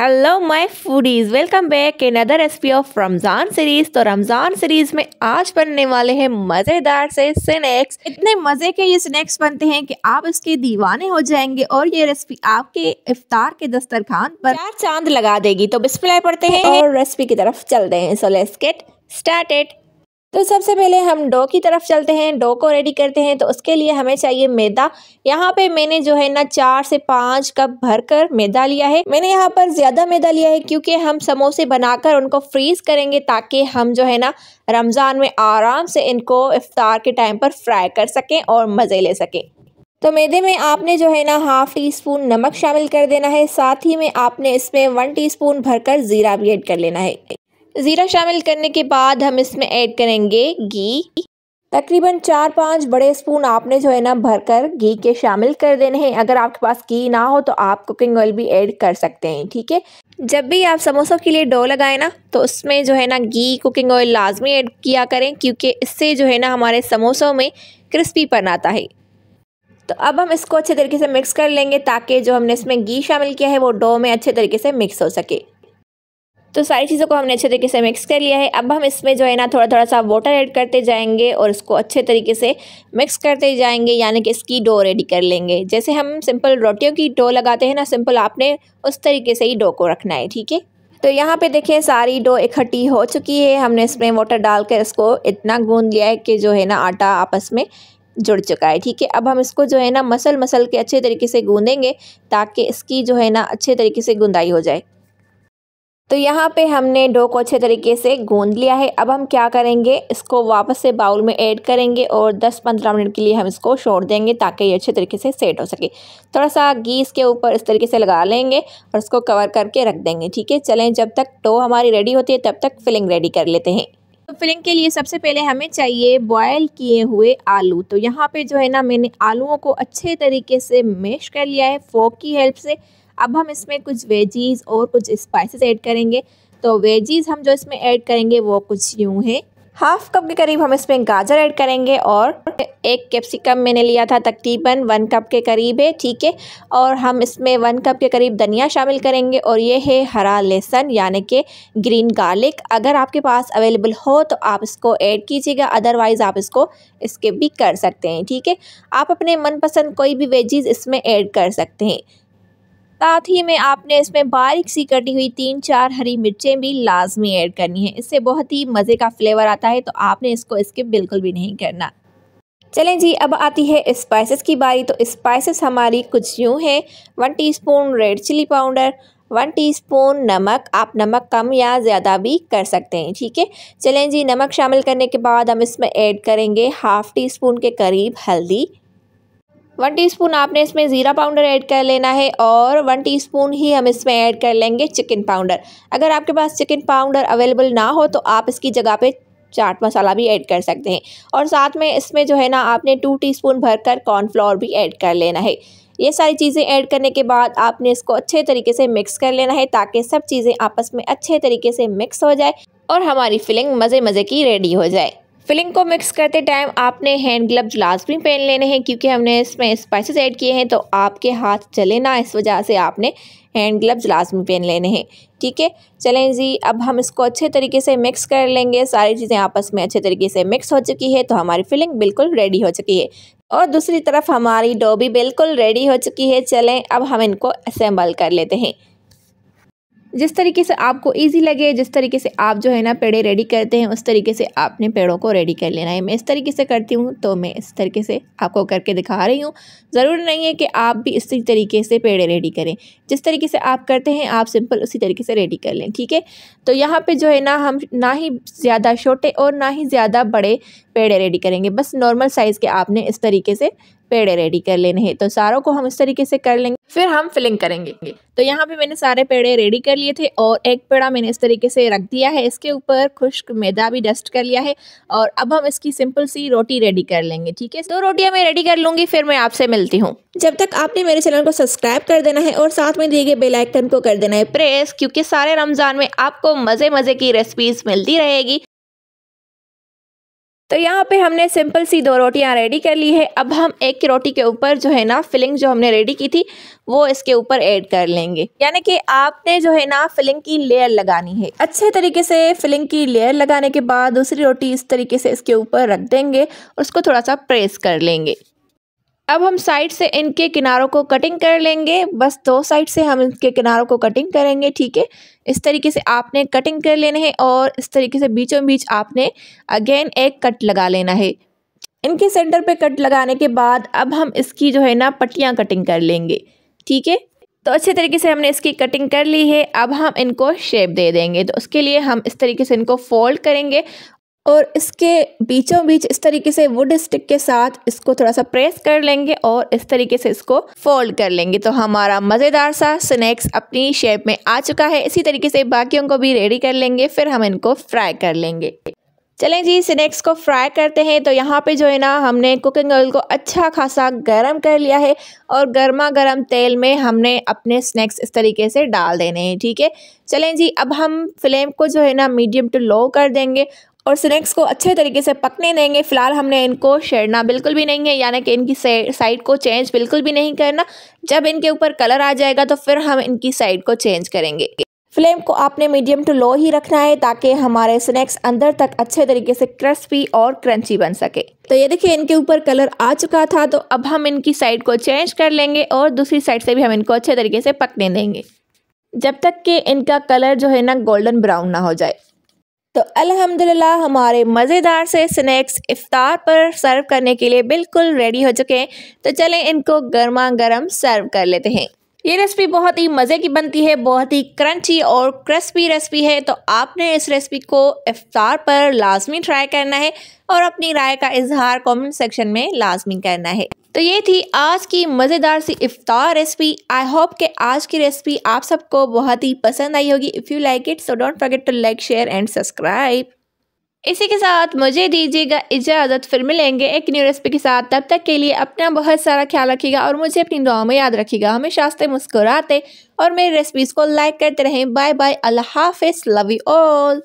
hello my foodies welcome back other recipe of Ramzan series तो Ramzan series में आज बनने वाले हैं मज़ेदार से स्नैक्स इतने मज़े के ये स्नैक्स बनते हैं कि आप इसके दीवाने हो जाएंगे और ये रेसिपी आपके इफ्तार के दस्तरखान पर चार चांद लगा देगी तो बिस्पिलाई पड़ते हैं और रेसिपी की तरफ चलते हैं सो लेट्स गेट स्टार्टेड तो सबसे पहले हम डो की तरफ चलते हैं डो को रेडी करते हैं तो उसके लिए हमें चाहिए मैदा यहाँ पे मैंने जो है ना चार से पाँच कप भरकर मैदा लिया है मैंने यहाँ पर ज़्यादा मैदा लिया है क्योंकि हम समोसे बनाकर उनको फ्रीज़ करेंगे ताकि हम जो है ना रमज़ान में आराम से इनको इफ्तार के टाइम पर फ्राई कर सकें और मज़े ले सकें तो मैदे में आपने जो है ना हाफ़ टी स्पून नमक शामिल कर देना है साथ ही में आपने इसमें वन टी स्पून भरकर ज़ीरा भी ऐड कर लेना है ज़ीरा शामिल करने के बाद हम इसमें ऐड करेंगे घी तकरीबन चार पाँच बड़े स्पून आपने जो है ना भरकर घी के शामिल कर देने हैं अगर आपके पास घी ना हो तो आप कुकिंग ऑयल भी ऐड कर सकते हैं ठीक है जब भी आप समोसों के लिए डो लगाए ना तो उसमें जो है ना घी कुकिंग ऑयल लाजमी ऐड किया करें क्योंकि इससे जो है ना हमारे समोसों में क्रिस्पीपन आता है तो अब हम इसको अच्छे तरीके से मिक्स कर लेंगे ताकि जो हमने इसमें घी शामिल किया है वो डो में अच्छे तरीके से मिक्स हो सके तो सारी चीज़ों को हमने अच्छे तरीके से मिक्स कर लिया है अब हम इसमें जो है ना थोड़ा थोड़ा सा वाटर ऐड करते जाएंगे और इसको अच्छे तरीके से मिक्स करते जाएंगे यानी कि इसकी डो रेडी कर लेंगे जैसे हम सिंपल रोटियों की डो लगाते हैं ना सिंपल आपने उस तरीके से ही डो को रखना है ठीक है तो यहाँ पे देखिए सारी डो इकट्ठी हो चुकी है हमने इसमें वाटर डालकर इसको इतना गूंद लिया है कि जो है ना आटा आपस में जुड़ चुका है ठीक है अब हम इसको जो है ना मसल मसल के अच्छे तरीके से गूंदेंगे ताकि इसकी जो है ना अच्छे तरीके से गूंदाई हो जाए तो यहाँ पे हमने डो को अच्छे तरीके से गूंद लिया है अब हम क्या करेंगे इसको वापस से बाउल में ऐड करेंगे और 10-15 मिनट के लिए हम इसको छोड़ देंगे ताकि ये अच्छे तरीके से सेट हो सके थोड़ा सा घी इसके ऊपर इस तरीके से लगा लेंगे और इसको कवर करके रख देंगे ठीक है चलें जब तक डो हमारी रेडी होती है तब तक फिलिंग रेडी कर लेते हैं तो फिलिंग के लिए सबसे पहले हमें चाहिए बॉयल किए हुए आलू तो यहाँ पर जो है ना मैंने आलुओं को अच्छे तरीके से मेश कर लिया है फोक की हेल्प से अब हम इसमें कुछ वेजीज़ और कुछ स्पाइसेस ऐड करेंगे तो वेजीज़ हम जो इसमें ऐड करेंगे वो कुछ यूँ है हाफ कप के करीब हम इसमें गाजर ऐड करेंगे और एक कैप्सिकम मैंने लिया था तकरीबन वन कप के करीब है ठीक है और हम इसमें वन कप के करीब धनिया शामिल करेंगे और ये है हरा लहसुन यानी कि ग्रीन गार्लिक अगर आपके पास अवेलेबल हो तो आप इसको ऐड कीजिएगा अदरवाइज़ आप इसको स्किप भी कर सकते हैं ठीक है आप अपने मनपसंद कोई भी वेजीज़ इसमें ऐड कर सकते हैं साथ ही में आपने इसमें बारीक सी कटी हुई तीन चार हरी मिर्चें भी लाजमी ऐड करनी है इससे बहुत ही मज़े का फ्लेवर आता है तो आपने इसको इसके बिल्कुल भी नहीं करना चलें जी अब आती है स्पाइसेस की बारी तो स्पाइसेस हमारी कुछ यूँ हैं one teaspoon red chilli powder one teaspoon नमक आप नमक कम या ज़्यादा भी कर सकते हैं ठीक है चलें जी नमक शामिल करने के बाद हम इसमें ऐड करेंगे हाफ़ टी स्पून के करीब हल्दी वन टीस्पून आपने इसमें ज़ीरा पाउडर ऐड कर लेना है और वन टीस्पून ही हम इसमें ऐड कर लेंगे चिकन पाउडर अगर आपके पास चिकन पाउडर अवेलेबल ना हो तो आप इसकी जगह पे चाट मसाला भी ऐड कर सकते हैं और साथ में इसमें जो है ना आपने टू टीस्पून भरकर कॉर्नफ्लोर भी ऐड कर लेना है ये सारी चीज़ें ऐड करने के बाद आपने इसको अच्छे तरीके से मिक्स कर लेना है ताकि सब चीज़ें आपस में अच्छे तरीके से मिक्स हो जाए और हमारी फिलिंग मज़े मज़े की रेडी हो जाए फिलिंग को मिक्स करते टाइम आपने हैंड ग्लव्स लाजमी पहन लेने हैं क्योंकि हमने इसमें स्पाइसेस ऐड किए हैं तो आपके हाथ चले ना इस वजह से आपने हैंड ग्लव्स लाजमी पहन लेने हैं ठीक है चलें जी अब हम इसको अच्छे तरीके से मिक्स कर लेंगे सारी चीज़ें आपस में अच्छे तरीके से मिक्स हो चुकी है तो हमारी फिलिंग बिल्कुल रेडी हो चुकी है और दूसरी तरफ हमारी डोबी बिल्कुल रेडी हो चुकी है चलें अब हम इनको असेंबल कर लेते हैं जिस तरीके से आपको ईजी लगे जिस तरीके से आप जो है ना पेड़े रेडी करते हैं उस तरीके से आपने पेड़ों को रेडी कर लेना है मैं इस तरीके से करती हूँ तो मैं इस तरीके से आपको करके दिखा रही हूँ ज़रूर नहीं है कि आप भी इसी तरीके से पेड़े रेडी करें जिस तरीके से आप करते हैं आप सिंपल उसी तरीके से रेडी कर लें ठीक है तो यहाँ पर जो है ना हम ना ही ज़्यादा छोटे और ना ही ज़्यादा बड़े पेड़े रेडी करेंगे बस नॉर्मल साइज़ के आपने इस तरीके से पेड़े रेडी कर लेने हैं तो सारों को हम इस तरीके से कर लेंगे फिर हम फिलिंग करेंगे तो यहाँ पे मैंने सारे पेड़े रेडी कर लिए थे और एक पेड़ा मैंने इस तरीके से रख दिया है इसके ऊपर खुश्क मैदा भी डस्ट कर लिया है और अब हम इसकी सिंपल सी रोटी रेडी कर लेंगे ठीक है दो तो रोटियाँ मैं रेडी कर लूंगी फिर मैं आपसे मिलती हूँ जब तक आपने मेरे चैनल को सब्सक्राइब कर देना है और साथ में दिए गए बेलाइकन को कर देना है प्रेस क्योंकि सारे रमज़ान में आपको मज़े मज़े की रेसिपीज़ मिलती रहेगी तो यहाँ पे हमने सिंपल सी दो रोटियाँ रेडी कर ली है अब हम एक की रोटी के ऊपर जो है ना फिलिंग जो हमने रेडी की थी वो इसके ऊपर ऐड कर लेंगे यानी कि आपने जो है ना फिलिंग की लेयर लगानी है अच्छे तरीके से फिलिंग की लेयर लगाने के बाद दूसरी रोटी इस तरीके से इसके ऊपर रख देंगे और उसको थोड़ा सा प्रेस कर लेंगे अब हम साइड से इनके किनारों को कटिंग कर लेंगे बस दो साइड से हम इनके किनारों को कटिंग करेंगे ठीक है इस तरीके से आपने कटिंग कर लेने हैं और इस तरीके से बीचों बीच आपने अगेन एक कट लगा लेना है इनके सेंटर पे कट लगाने के बाद अब हम इसकी जो है ना पट्टियाँ कटिंग कर लेंगे ठीक है तो अच्छे तरीके से हमने इसकी कटिंग कर ली है अब हम इनको शेप दे देंगे तो उसके लिए हम इस तरीके से इनको फोल्ड करेंगे और इसके बीचों बीच इस तरीके से वुड स्टिक के साथ इसको थोड़ा सा प्रेस कर लेंगे और इस तरीके से इसको फोल्ड कर लेंगे तो हमारा मज़ेदार सा स्नैक्स अपनी शेप में आ चुका है इसी तरीके से बाकियों को भी रेडी कर लेंगे फिर हम इनको फ्राई कर लेंगे चलें जी स्नैक्स को फ्राई करते हैं तो यहाँ पे जो है ना हमने कुकिंग ऑयल को अच्छा खासा गर्म कर लिया है और गर्मा गर्म तेल में हमने अपने स्नैक्स इस तरीके से डाल देने हैं ठीक है चलें जी अब हम फ्लेम को जो है ना मीडियम टू लो कर देंगे और स्नैक्स को अच्छे तरीके से पकने देंगे फ़िलहाल हमने इनको शेड़ना बिल्कुल भी नहीं है यानी कि इनकी साइड को चेंज बिल्कुल भी नहीं करना जब इनके ऊपर कलर आ जाएगा तो फिर हम इनकी साइड को चेंज करेंगे फ्लेम को आपने मीडियम टू लो ही रखना है ताकि हमारे स्नैक्स अंदर तक अच्छे तरीके से क्रिस्पी और क्रंची बन सके तो ये देखिए इनके ऊपर कलर आ चुका था तो अब हम इनकी साइड को चेंज कर लेंगे और दूसरी साइड से भी हम इनको अच्छे तरीके से पकने देंगे जब तक कि इनका कलर जो है ना गोल्डन ब्राउन ना हो जाए तो अल्हम्दुलिल्लाह हमारे मज़ेदार से स्नैक्स इफ़ार पर सर्व करने के लिए बिल्कुल रेडी हो चुके हैं तो चलें इनको गर्मा गर्म सर्व कर लेते हैं ये रेसिपी बहुत ही मज़े की बनती है बहुत ही क्रंची और क्रिस्पी रेसिपी है तो आपने इस रेसिपी को इफ्तार पर लाजमी ट्राई करना है और अपनी राय का इजहार कमेंट सेक्शन में लाजमी करना है तो ये थी आज की मज़ेदार सी इफ्तार रेसिपी आई होप के आज की रेसिपी आप सबको बहुत ही पसंद आई होगी if you like it so don't forget to like share and subscribe इसी के साथ मुझे दीजिएगा इजाज़त फिर मिलेंगे एक न्यू रेसिपी के साथ तब तक के लिए अपना बहुत सारा ख्याल रखिएगा और मुझे अपनी दुआ में याद रखिएगा हमेशा आस्ते मुस्कुराते और मेरी रेसिपीज़ को लाइक करते रहें बाय बाय अल्लाह हाफिज़ लव यू ऑल